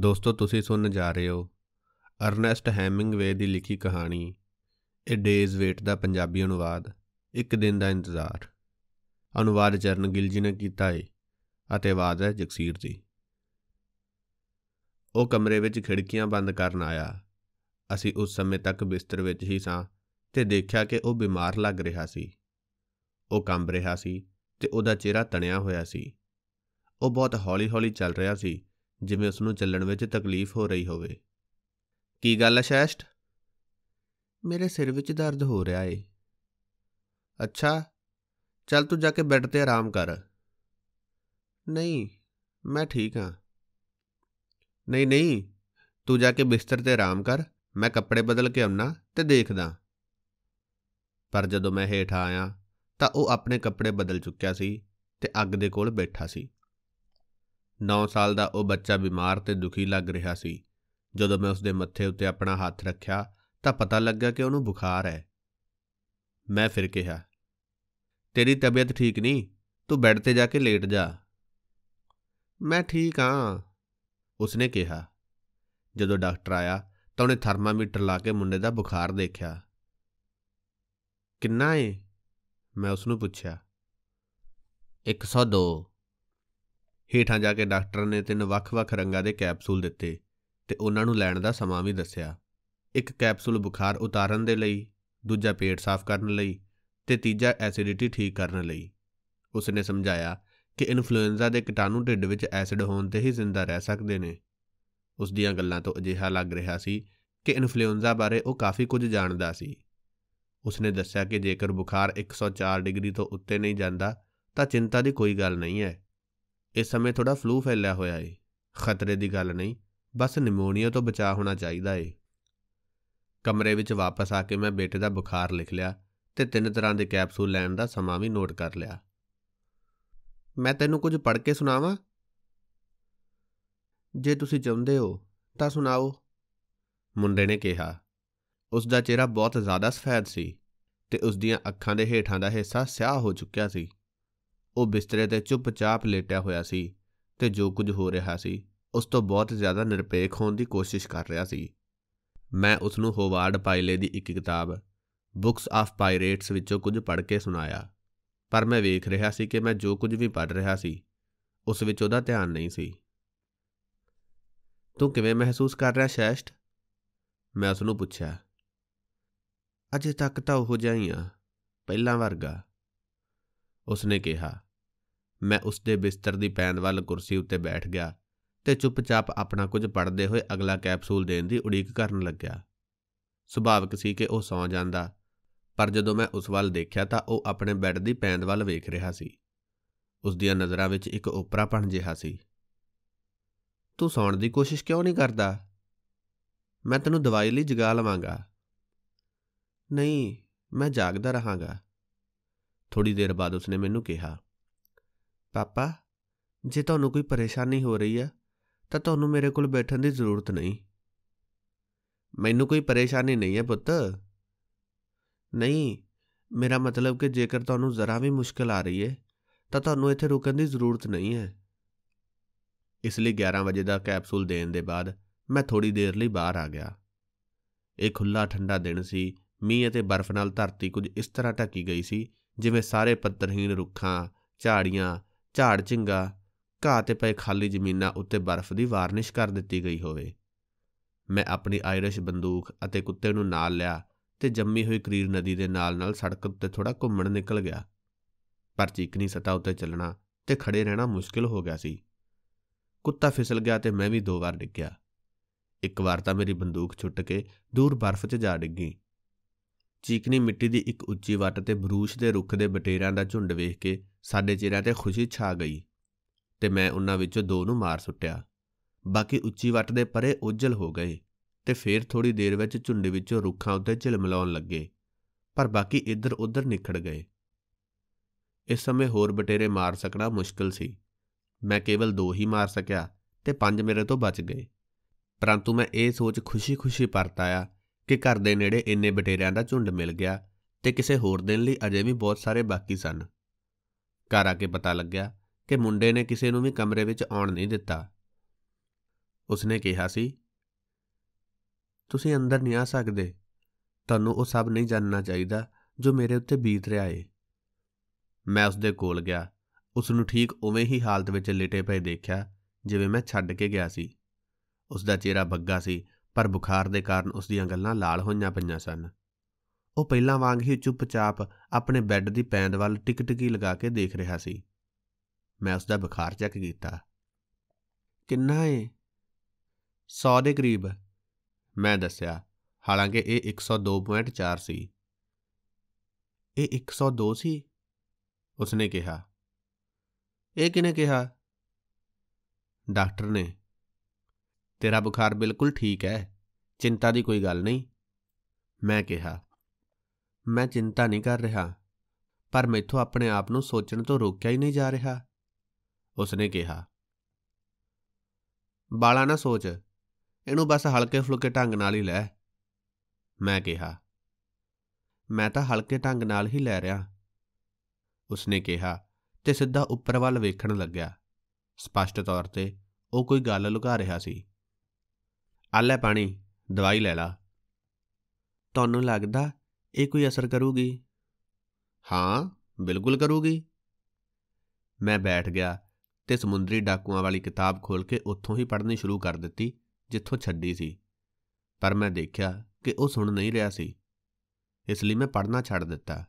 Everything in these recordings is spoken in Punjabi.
ਦੋਸਤੋ ਤੁਸੀਂ ਸੁਣਨ ਜਾ ਰਹੇ ਹੋ ਅਰਨੈਸਟ ਹੈਮਿੰਗਵੇ ਦੀ ਲਿਖੀ ਕਹਾਣੀ ਏ ਡੇਜ਼ ਵੇਟ ਦਾ ਪੰਜਾਬੀ ਅਨੁਵਾਦ ਇੱਕ ਦਿਨ ਦਾ ਇੰਤਜ਼ਾਰ ਅਨੁਵਾਦ ਚਰਨ ਗਿੱਲ ਜੀ ਨੇ ਕੀਤਾ ਹੈ ਅਤੇ ਆਵਾਜ਼ ਹੈ ਜਗਸੀਰ ਦੀ ਉਹ ਕਮਰੇ ਵਿੱਚ ਖਿੜਕੀਆਂ ਬੰਦ ਕਰਨ ਆਇਆ ਅਸੀਂ ਉਸ ਸਮੇਂ ਤੱਕ ਬਿਸਤਰ ਵਿੱਚ ਹੀ ਸਾਂ ਤੇ ਦੇਖਿਆ ਕਿ ਉਹ ਬਿਮਾਰ ਲੱਗ ਰਿਹਾ ਸੀ ਉਹ ਕੰਬ ਰਿਹਾ ਸੀ ਤੇ ਉਹਦਾ ਚਿਹਰਾ ਤਣਿਆ ਹੋਇਆ ਸੀ ਉਹ ਬਹੁਤ ਹੌਲੀ-ਹੌਲੀ ਚੱਲ ਰਿਹਾ ਸੀ ਜਿਵੇਂ ਉਸ ਨੂੰ ਚੱਲਣ ਵਿੱਚ ਤਕਲੀਫ ਹੋ ਰਹੀ ਹੋਵੇ ਕੀ ਗੱਲ ਹੈ ਸ਼ੈਸ਼ਟ ਮੇਰੇ ਸਿਰ ਵਿੱਚ ਦਰਦ ਹੋ ਰਿਹਾ ਏ ਅੱਛਾ ਚੱਲ ਤੂੰ ਜਾ ਕੇ ਬੈੱਡ ਤੇ ਆਰਾਮ ਕਰ ਨਹੀਂ ਮੈਂ ਠੀਕ ਹਾਂ ਨਹੀਂ ਨਹੀਂ ਤੂੰ ਜਾ ਕੇ ਬਿਸਤਰ ਤੇ ਆਰਾਮ ਕਰ ਮੈਂ ਕੱਪੜੇ ਬਦਲ ਕੇ ਆਉਣਾ ਤੇ ਦੇਖਦਾ ਪਰ ਜਦੋਂ ਮੈਂ ਹੇਠ ਆਇਆ ਤਾਂ ਉਹ ਆਪਣੇ ਕੱਪੜੇ ਬਦਲ ਚੁੱਕਿਆ ਸੀ ਤੇ ਅੱਗ ਦੇ ਕੋਲ ਬੈਠਾ ਸੀ 9 ਸਾਲ ਦਾ ਉਹ ਬੱਚਾ ਬਿਮਾਰ ਤੇ ਦੁਖੀ ਲੱਗ ਰਿਹਾ ਸੀ ਜਦੋਂ ਮੈਂ ਉਸਦੇ ਮੱਥੇ ਉੱਤੇ ਆਪਣਾ ਹੱਥ ਰੱਖਿਆ ਤਾਂ ਪਤਾ ਲੱਗਾ ਕਿ ਉਹਨੂੰ ਬੁਖਾਰ ਹੈ ਮੈਂ ਫਿਰ ਕਿਹਾ ਤੇਰੀ ਤਬੀਅਤ ਠੀਕ ਨਹੀਂ ਤੂੰ ਬੈੱਡ ਤੇ ਜਾ ਕੇ ਲੇਟ ਜਾ ਮੈਂ ਠੀਕ ਹਾਂ ਉਸਨੇ ਕਿਹਾ ਜਦੋਂ ਡਾਕਟਰ ਆਇਆ ਤਾਂ ਉਹਨੇ ਥਰਮਾਮੀਟਰ ਲਾ ਕੇ ਮੁੰਡੇ ਦਾ ਬੁਖਾਰ ਦੇਖਿਆ ਕਿੰਨਾ ਹੈ ਮੈਂ ਉਸ ਨੂੰ ਪੁੱਛਿਆ 102 ਹੇਠਾਂ ਜਾ ਕੇ ਡਾਕਟਰ ਨੇ ਤਿੰਨ ਵੱਖ-ਵੱਖ ਰੰਗਾਂ ਦੇ ਕੈਪਸੂਲ ਦਿੱਤੇ ਤੇ ਉਹਨਾਂ ਨੂੰ ਲੈਣ ਦਾ ਸਮਾਂ ਵੀ ਦੱਸਿਆ ਇੱਕ ਕੈਪਸੂਲ ਬੁਖਾਰ ਉਤਾਰਨ ਦੇ ਲਈ ਦੂਜਾ ਪੇਟ ਸਾਫ਼ ਕਰਨ ਲਈ ਤੇ ਤੀਜਾ ਐਸਿਡਿਟੀ ਠੀਕ ਕਰਨ ਲਈ ਉਸ ਨੇ ਸਮਝਾਇਆ ਕਿ ਇਨਫਲੂਐਂਜ਼ਾ ਦੇ ਕਿਟਾਣੂ ਢਿੱਡ ਵਿੱਚ ਐਸਿਡ ਹੋਣ ਤੇ ਹੀ ਜ਼ਿੰਦਾ ਰਹਿ ਸਕਦੇ ਨੇ ਉਸ ਦੀਆਂ ਗੱਲਾਂ ਤੋਂ ਅਜਿਹਾ ਲੱਗ ਰਿਹਾ ਸੀ ਕਿ ਇਨਫਲੂਐਂਜ਼ਾ ਬਾਰੇ ਉਹ ਕਾਫੀ ਕੁਝ ਜਾਣਦਾ ਸੀ ਉਸ ਨੇ ਦੱਸਿਆ ਕਿ ਜੇਕਰ ਬੁਖਾਰ 104 ਡਿਗਰੀ ਤੋਂ ਉੱਤੇ ਨਹੀਂ ਜਾਂਦਾ ਤਾਂ ਚਿੰਤਾ ਦੀ ਕੋਈ ਗੱਲ ਨਹੀਂ ਹੈ ਇਸ ਸਮੇਂ ਥੋੜਾ ਫਲੂ ਫੈਲਿਆ ਹੋਇਆ ਏ ਖਤਰੇ ਦੀ ਗੱਲ ਨਹੀਂ ਬਸ ਨਿਮੋਨੀਆ ਤੋਂ ਬਚਾ ਹੋਣਾ ਚਾਹੀਦਾ ਏ ਕਮਰੇ ਵਿੱਚ ਵਾਪਸ ਆ ਕੇ ਮੈਂ ਬੇਟੇ ਦਾ ਬੁਖਾਰ ਲਿਖ ਲਿਆ ਤੇ ਤਿੰਨ ਤਰ੍ਹਾਂ ਦੇ ਕੈਪਸੂਲ ਲੈਣ ਦਾ ਸਮਾਂ ਵੀ ਨੋਟ ਕਰ ਲਿਆ ਮੈਂ ਤੈਨੂੰ ਕੁਝ ਪੜ੍ਹ ਕੇ ਸੁਣਾਵਾਂ ਜੇ ਤੁਸੀਂ ਚਾਹੁੰਦੇ ਹੋ ਤਾਂ ਸੁਣਾਓ ਮੁੰਡੇ ਨੇ ਕਿਹਾ ਉਸ ਦਾ ਚਿਹਰਾ ਬਹੁਤ ਜ਼ਿਆਦਾ ਸਫੈਦ ਸੀ ਤੇ ਉਸ ਦੀਆਂ ਅੱਖਾਂ ਦੇ ਹੇਠਾਂ ਦਾ ਹਿੱਸਾ ਸਿਆਹ ਹੋ ਚੁੱਕਿਆ ਸੀ ਉਹ ਬਿਸਤਰੇ ਤੇ ਚੁੱਪਚਾਪ ਲੇਟਿਆ ਹੋਇਆ ਸੀ ਤੇ ਜੋ ਕੁਝ ਹੋ ਰਿਹਾ ਸੀ ਉਸ ਤੋਂ ਬਹੁਤ ਜ਼ਿਆਦਾ ਨਿਰਪੇਖ ਹੋਣ ਦੀ ਕੋਸ਼ਿਸ਼ ਕਰ ਰਿਹਾ ਸੀ ਮੈਂ ਉਸ ਨੂੰ ਹੋਵਾਰਡ ਪਾਇਲੇ ਦੀ ਇੱਕ ਕਿਤਾਬ ਬੁਕਸ ਆਫ ਪਾਇਰੇਟਸ ਵਿੱਚੋਂ ਕੁਝ ਪੜ੍ਹ ਕੇ ਸੁਣਾਇਆ ਪਰ ਮੈਂ ਵੇਖ ਰਿਹਾ ਸੀ ਕਿ ਮੈਂ ਜੋ ਕੁਝ ਵੀ ਪੜ੍ਹ ਰਿਹਾ ਸੀ ਉਸ ਵਿੱਚ ਉਹਦਾ ਧਿਆਨ ਨਹੀਂ ਸੀ ਤੂੰ ਕਿਵੇਂ ਮਹਿਸੂਸ ਕਰ ਰਿਹਾ ਸ਼ੈਸ਼ਟ ਮੈਂ ਉਸ ਨੂੰ ਪੁੱਛਿਆ ਅਜੇ ਤੱਕ ਤਾਂ ਉਹ ਜਾਈਆਂ ਪਹਿਲਾਂ ਵਰਗਾ ਉਸਨੇ ਕਿਹਾ ਮੈਂ ਉਸਦੇ ਬਿਸਤਰ ਦੀ ਪੈਣ ਵੱਲ ਕੁਰਸੀ ਉੱਤੇ ਬੈਠ ਗਿਆ ਤੇ ਚੁੱਪਚਾਪ ਆਪਣਾ ਕੁਝ ਪੜਦੇ ਹੋਏ ਅਗਲਾ ਕੈਪਸੂਲ ਦੇਣ ਦੀ ਉਡੀਕ ਕਰਨ ਲੱਗਿਆ ਸੁਭਾਵਕ ਸੀ ਕਿ ਉਹ ਸੌਂ ਜਾਂਦਾ ਪਰ ਜਦੋਂ ਮੈਂ ਉਸ ਵੱਲ ਦੇਖਿਆ ਤਾਂ ਉਹ ਆਪਣੇ ਬੈੱਡ ਦੀ ਪੈਣ ਵੱਲ ਵੇਖ ਰਿਹਾ ਸੀ ਉਸ ਦੀਆਂ ਨਜ਼ਰਾਂ ਵਿੱਚ ਇੱਕ ਪਣ ਜਿਹਾ ਸੀ ਤੂੰ ਸੌਣ ਦੀ ਕੋਸ਼ਿਸ਼ ਕਿਉਂ ਨਹੀਂ ਕਰਦਾ ਮੈਂ ਤੈਨੂੰ ਦਵਾਈ ਲਈ ਜਗਾ ਲਵਾਂਗਾ ਨਹੀਂ ਮੈਂ ਜਾਗਦਾ ਰਹਾਂਗਾ ਥੋੜੀ ਦੇਰ ਬਾਅਦ ਉਸਨੇ ਮੈਨੂੰ ਕਿਹਾ ਪਾਪਾ ਜੇ ਤੁਹਾਨੂੰ ਕੋਈ ਪਰੇਸ਼ਾਨੀ ਹੋ ਰਹੀ ਹੈ ਤਾਂ ਤੁਹਾਨੂੰ ਮੇਰੇ ਕੋਲ ਬੈਠਣ ਦੀ ਜ਼ਰੂਰਤ ਨਹੀਂ ਮੈਨੂੰ ਕੋਈ ਪਰੇਸ਼ਾਨੀ ਨਹੀਂ ਹੈ ਪੁੱਤ ਨਹੀਂ ਮੇਰਾ ਮਤਲਬ ਕਿ ਜੇਕਰ ਤੁਹਾਨੂੰ ਜ਼ਰਾ ਵੀ ਮੁਸ਼ਕਲ ਆ ਰਹੀ ਹੈ ਤਾਂ ਤੁਹਾਨੂੰ ਇੱਥੇ ਰੁਕਣ ਦੀ ਜ਼ਰੂਰਤ ਨਹੀਂ ਹੈ ਇਸ ਲਈ 11 ਵਜੇ ਦਾ ਕੈਪਸੂਲ ਦੇਣ ਦੇ ਬਾਅਦ ਮੈਂ ਥੋੜੀ ਦੇਰ ਲਈ ਬਾਹਰ ਆ ਗਿਆ ਇਹ ਖੁੱਲਾ ਠੰਡਾ ਦਿਨ ਸੀ ਮੀਂਹ ਅਤੇ ਬਰਫ਼ ਨਾਲ ਧਰਤੀ ਕੁਝ ਇਸ ਤਰ੍ਹਾਂ ਢੱਕੀ ਗਈ ਸੀ ਜਿਵੇਂ ਸਾਰੇ ਪੱਤਰਹੀਣ ਰੁੱਖਾਂ ਝਾੜੀਆਂ ਝਾੜ ਚਿੰਗਾ ਘਾਹ ਤੇ ਪਏ ਖਾਲੀ ਜ਼ਮੀਨਾਂ ਉੱਤੇ ਬਰਫ਼ ਦੀ ਵਾਰਨਿਸ਼ ਕਰ ਦਿੱਤੀ ਗਈ ਹੋਵੇ ਮੈਂ ਆਪਣੀ ਆਇਰਿਸ਼ ਬੰਦੂਕ ਅਤੇ ਕੁੱਤੇ ਨੂੰ ਨਾਲ ਲਿਆ ਤੇ ਜੰਮੀ ਹੋਈ ਕਰੀਰ ਨਦੀ ਦੇ ਨਾਲ-ਨਾਲ ਸੜਕ ਉੱਤੇ ਥੋੜਾ ਘੁੰਮਣ ਨਿਕਲ ਗਿਆ ਪਰ ਚੀਕਨੀ ਸਤਾ ਉੱਤੇ ਚੱਲਣਾ ਤੇ ਖੜੇ ਰਹਿਣਾ ਮੁਸ਼ਕਿਲ ਹੋ ਗਿਆ ਸੀ ਕੁੱਤਾ ਫਿਸਲ ਗਿਆ ਤੇ ਮੈਂ ਵੀ ਦੋ ਵਾਰ ਡਿੱਗਿਆ ਇੱਕ ਵਾਰ ਤਾਂ ਮੇਰੀ ਬੰਦੂਕ ਛੁੱਟ ਕੇ ਦੂਰ ਬਰਫ਼ 'ਚ ਜਾ ਡਿੱਗੀ ਚੀਕਣੀ ਮਿੱਟੀ ਦੀ ਇੱਕ ਉੱਚੀ ਵੱਟ ਤੇ ਬਰੂਸ਼ ਦੇ ਰੁੱਖ ਦੇ ਬਟੇਰਾਂ ਦਾ ਝੁੰਡ ਵੇਖ ਕੇ ਸਾਡੇ ਚਿਹਰਿਆਂ ਤੇ ਖੁਸ਼ੀ ਛਾ ਗਈ ਤੇ ਮੈਂ ਉਹਨਾਂ ਵਿੱਚੋਂ ਦੋ ਨੂੰ ਮਾਰ ਸੁੱਟਿਆ ਬਾਕੀ ਉੱਚੀ ਵੱਟ ਦੇ ਪਰੇ ਉਜਲ ਹੋ ਗਏ ਤੇ ਫੇਰ ਥੋੜੀ ਦੇਰ ਵਿੱਚ ਝੁੰਡ ਵਿੱਚੋਂ ਰੁੱਖਾਂ ਉੱਤੇ ਝਿਲਮਲਾਉਣ ਲੱਗੇ ਪਰ ਬਾਕੀ ਇੱਧਰ ਉੱਧਰ ਨਿਖੜ ਗਏ ਇਸ ਸਮੇਂ ਹੋਰ ਬਟੇਰੇ ਮਾਰ ਸਕਣਾ ਮੁਸ਼ਕਲ ਸੀ ਮੈਂ ਕੇਵਲ ਦੋ ਹੀ ਮਾਰ ਸਕਿਆ ਤੇ ਪੰਜ ਮੇਰੇ ਤੋਂ ਬਚ ਗਏ ਪਰੰਤੂ ਮੈਂ ਇਹ ਸੋਚ ਖੁਸ਼ੀ-ਖੁਸ਼ੀ ਪਰਤਾਇਆ ਕਿ ਘਰ ਦੇ ਨੇੜੇ ਇੰਨੇ ਬਟੇਰਿਆਂ ਦਾ ਝੁੰਡ ਮਿਲ ਗਿਆ ਤੇ ਕਿਸੇ ਹੋਰ ਦਿਨ ਲਈ ਅਜੇ ਵੀ ਬਹੁਤ ਸਾਰੇ ਬਾਕੀ ਸਨ ਘਰ ਆ ਕੇ ਪਤਾ ਲੱਗਿਆ ਕਿ ਮੁੰਡੇ ਨੇ ਕਿਸੇ ਨੂੰ ਵੀ ਕਮਰੇ ਵਿੱਚ ਆਉਣ ਨਹੀਂ ਦਿੱਤਾ ਉਸਨੇ ਕਿਹਾ ਸੀ ਤੁਸੀਂ ਅੰਦਰ ਨਹੀਂ ਆ ਸਕਦੇ ਤੁਹਾਨੂੰ ਉਹ ਸਭ ਨਹੀਂ ਜਾਨਣਾ ਚਾਹੀਦਾ ਜੋ ਮੇਰੇ ਉੱਤੇ ਬੀਤ ਰਿਹਾ ਏ ਮੈਂ ਉਸ ਦੇ ਕੋਲ ਗਿਆ ਉਸ ਨੂੰ ਠੀਕ ਉਵੇਂ ਹੀ ਹਾਲਤ ਵਿੱਚ ਲੇਟੇ ਪਏ ਦੇਖਿਆ ਜਿਵੇਂ ਮੈਂ ਛੱਡ ਕੇ ਗਿਆ ਸੀ ਉਸ ਦਾ ਚਿਹਰਾ ਬੱਗਾ ਸੀ ਪਰ ਬੁਖਾਰ ਦੇ ਕਾਰਨ ਉਸ ਦੀਆਂ ਗੱਲਾਂ ਲਾਲ ਹੋਈਆਂ ਪਈਆਂ ਸਨ ਉਹ ਪਹਿਲਾਂ ਵਾਂਗ ਹੀ ਚੁੱਪਚਾਪ ਆਪਣੇ ਬੈੱਡ ਦੀ ਪੈਂਦ ਵੱਲ ਟਿਕਟਕੀ ਲਗਾ ਕੇ ਦੇਖ ਰਿਹਾ ਸੀ ਮੈਂ ਉਸ ਦਾ ਬੁਖਾਰ ਚੈੱਕ ਕੀਤਾ ਕਿੰਨਾ ਏ 100 ਦੇ ਕਰੀਬ ਮੈਂ ਦੱਸਿਆ ਹਾਲਾਂਕਿ ਇਹ 102.4 ਸੀ ਇਹ 102 ਸੀ ਉਸਨੇ ਕਿਹਾ ਇਹ ਕਿਨੇ ਕਿਹਾ ਡਾਕਟਰ ਨੇ ਤੇਰਾ ਬੁਖਾਰ ਬਿਲਕੁਲ ਠੀਕ ਹੈ ਚਿੰਤਾ ਦੀ ਕੋਈ ਗੱਲ ਨਹੀਂ ਮੈਂ ਕਿਹਾ ਮੈਂ ਚਿੰਤਾ ਨਹੀਂ ਕਰ ਰਿਹਾ ਪਰ ਮੈਥੋਂ ਆਪਣੇ ਆਪ ਨੂੰ ਸੋਚਣ ਤੋਂ ਰੋਕਿਆ ਹੀ ਨਹੀਂ ਜਾ ਰਿਹਾ ਉਸਨੇ ਕਿਹਾ ਬਾਲਾ ਨਾ ਸੋਚ ਇਹਨੂੰ ਬਸ ਹਲਕੇ ਫੁਲਕੇ ਢੰਗ ਨਾਲ ਹੀ ਲੈ ਮੈਂ ਕਿਹਾ ਮੈਂ ਤਾਂ ਹਲਕੇ ਢੰਗ ਨਾਲ ਹੀ ਲੈ ਰਿਹਾ ਉਸਨੇ ਕਿਹਾ ਤੇ ਸਿੱਧਾ ਉੱਪਰ ਵੱਲ ਵੇਖਣ ਲੱਗਿਆ ਸਪਸ਼ਟ ਤੌਰ ਤੇ ਉਹ ਕੋਈ ਗੱਲ ਲੁਕਾ ਰਿਹਾ ਸੀ ਆ ਲੈ ਪਾਣੀ ਦਵਾਈ ਲੈ ਲਾ ਤੁਹਾਨੂੰ ਲੱਗਦਾ ਇਹ ਕੋਈ ਅਸਰ ਕਰੂਗੀ ਹਾਂ ਬਿਲਕੁਲ ਕਰੂਗੀ ਮੈਂ ਬੈਠ ਗਿਆ ਤੇ ਸਮੁੰਦਰੀ ਡਾਕੂਆਂ ਵਾਲੀ ਕਿਤਾਬ ਖੋਲ ਕੇ ਉੱਥੋਂ ਹੀ ਪੜ੍ਹਨੀ ਸ਼ੁਰੂ ਕਰ ਦਿੱਤੀ ਜਿੱਥੋਂ ਛੱਡੀ ਸੀ ਪਰ ਮੈਂ ਦੇਖਿਆ ਕਿ ਉਹ ਸੁਣ ਨਹੀਂ ਰਿਹਾ ਸੀ ਇਸ ਲਈ ਮੈਂ ਪੜ੍ਹਨਾ ਛੱਡ ਦਿੱਤਾ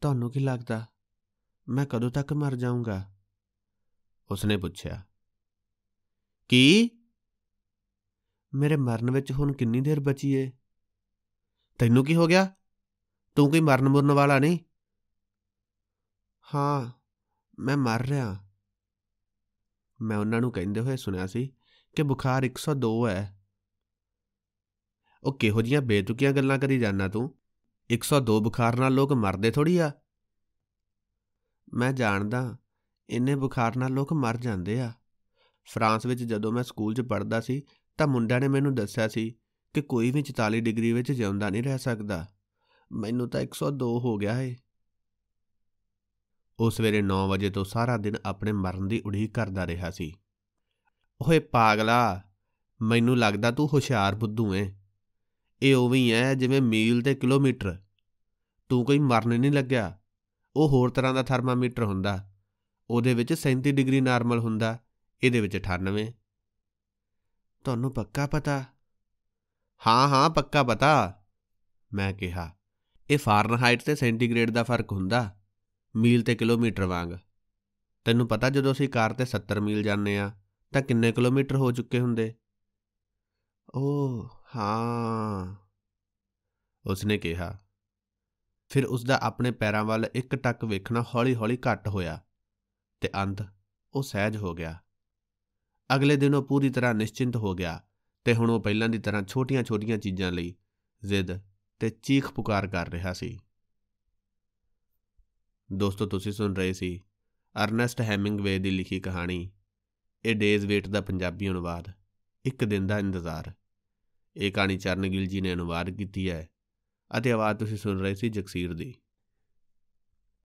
ਤੁਹਾਨੂੰ ਕੀ ਲੱਗਦਾ ਮੈਂ ਕਦੋਂ ਤੱਕ ਮਰ ਜਾਊਂਗਾ ਉਸਨੇ ਪੁੱਛਿਆ ਕੀ ਮੇਰੇ ਮਰਨ ਵਿੱਚ ਹੁਣ ਕਿੰਨੀ ਦੇਰ ਬਚੀ ਏ ਤੈਨੂੰ ਕੀ ਹੋ ਗਿਆ ਤੂੰ ਕੋਈ ਮਰਨ ਮੁਰਨ ਵਾਲਾ ਨਹੀਂ ਹਾਂ ਮੈਂ ਮਰ ਰਿਹਾ ਮੈਂ ਉਹਨਾਂ ਨੂੰ ਕਹਿੰਦੇ ਹੋਏ ਸੁਣਿਆ ਸੀ ਕਿ ਬੁਖਾਰ 102 ਹੈ ਉਹ ਕਿਹੋ ਜੀਆਂ ਬੇਤੁਕੀਆਂ ਗੱਲਾਂ ਕਰੀ ਜਾਂਦਾ ਤੂੰ 102 ਬੁਖਾਰ ਨਾਲ ਲੋਕ ਮਰਦੇ ਥੋੜੀ ਆ ਮੈਂ ਜਾਣਦਾ ਇੰਨੇ ਬੁਖਾਰ ਨਾਲ ਲੋਕ ਮਰ ਜਾਂਦੇ ਆ ਫਰਾਂਸ ਵਿੱਚ ਜਦੋਂ ਮੈਂ ਸਕੂਲ 'ਚ ਪੜ੍ਹਦਾ ਸੀ ਤਾਂ ਮੁੰਡਾ ਨੇ ਮੈਨੂੰ ਦੱਸਿਆ ਸੀ ਕਿ ਕੋਈ ਵੀ 44 ਡਿਗਰੀ ਵਿੱਚ ਜਿਉਂਦਾ ਨਹੀਂ ਰਹਿ ਸਕਦਾ ਮੈਨੂੰ ਤਾਂ 102 ਹੋ ਗਿਆ ਏ ਉਹ ਸਵੇਰੇ 9 ਵਜੇ ਤੋਂ ਸਾਰਾ ਦਿਨ ਆਪਣੇ ਮਰਨ ਦੀ ਉਡੀਕ ਕਰਦਾ ਰਿਹਾ ਸੀ ਓਏ ਪਾਗਲਾ ਮੈਨੂੰ ਲੱਗਦਾ ਤੂੰ ਹੁਸ਼ਿਆਰ ਬੁੱਧੂ ਐ ਇਹ ਉਵੇਂ ਐ ਜਿਵੇਂ ਮੀਲ ਤੇ ਕਿਲੋਮੀਟਰ ਤੂੰ ਕੋਈ ਮਰਨ ਨਹੀਂ ਲੱਗਿਆ ਉਹ ਹੋਰ ਤਰ੍ਹਾਂ ਦਾ ਥਰਮਾਮੀਟਰ ਹੁੰਦਾ ਉਹਦੇ ਵਿੱਚ 37 ਡਿਗਰੀ ਨਾਰਮਲ ਹੁੰਦਾ ਇਹਦੇ ਵਿੱਚ 98 ਤੁਹਾਨੂੰ ਪੱਕਾ ਪਤਾ ਹਾਂ ਹਾਂ ਪੱਕਾ ਪਤਾ ਮੈਂ ਕਿਹਾ ਇਹ ਫਾਰਨਹਾਈਟ ਤੇ ਸੈਂਟੀਗ੍ਰੇਡ ਦਾ ਫਰਕ ਹੁੰਦਾ ਮੀਲ ਤੇ ਕਿਲੋਮੀਟਰ ਵਾਂਗ ਤੈਨੂੰ ਪਤਾ ਜਦੋਂ ਅਸੀਂ ਕਾਰ ਤੇ 70 ਮੀਲ ਜਾਂਦੇ ਆ ਤਾਂ ਕਿੰਨੇ ਕਿਲੋਮੀਟਰ ਹੋ ਚੁੱਕੇ ਹੁੰਦੇ ਓ ਹਾਂ ਉਸਨੇ ਕਿਹਾ ਫਿਰ ਉਸ ਦਾ ਆਪਣੇ ਪੈਰਾਂ ਵੱਲ ਇੱਕ ਟੱਕ ਵੇਖਣਾ ਹੌਲੀ-ਹੌਲੀ ਘਟ ਹੋਇਆ ਤੇ ਅੰਤ ਉਹ ਸਹਿਜ ਹੋ ਗਿਆ ਅਗਲੇ ਦਿਨ ਉਹ ਪੂਰੀ ਤਰ੍ਹਾਂ ਨਿਸ਼ਚਿੰਤ ਹੋ ਗਿਆ ਤੇ ਹੁਣ ਉਹ ਪਹਿਲਾਂ ਦੀ ਤਰ੍ਹਾਂ ਛੋਟੀਆਂ-ਛੋਟੀਆਂ ਚੀਜ਼ਾਂ ਲਈ ਜ਼ਿੱਦ ਤੇ ਚੀਖ ਪੁਕਾਰ ਕਰ ਰਿਹਾ ਸੀ ਦੋਸਤੋ ਤੁਸੀਂ ਸੁਣ ਰਹੇ ਸੀ ਅਰਨੈਸਟ ਹੈਮਿੰਗਵੇ ਦੀ ਲਿਖੀ ਕਹਾਣੀ ਇਹ ਡੇਜ਼ ਵੇਟ ਦਾ ਪੰਜਾਬੀ ਅਨੁਵਾਦ ਇੱਕ ਦਿਨ ਦਾ ਇੰਤਜ਼ਾਰ ਇਹ ਕਹਾਣੀ ਚਰਨਗਿਲ ਜੀ ਨੇ ਅਨੁਵਾਦ ਕੀਤੀ ਹੈ ਅਤੇ ਆਵਾਜ਼ ਤੁਸੀਂ ਸੁਣ ਰਹੇ ਸੀ ਜਗਸੀਰ ਦੀ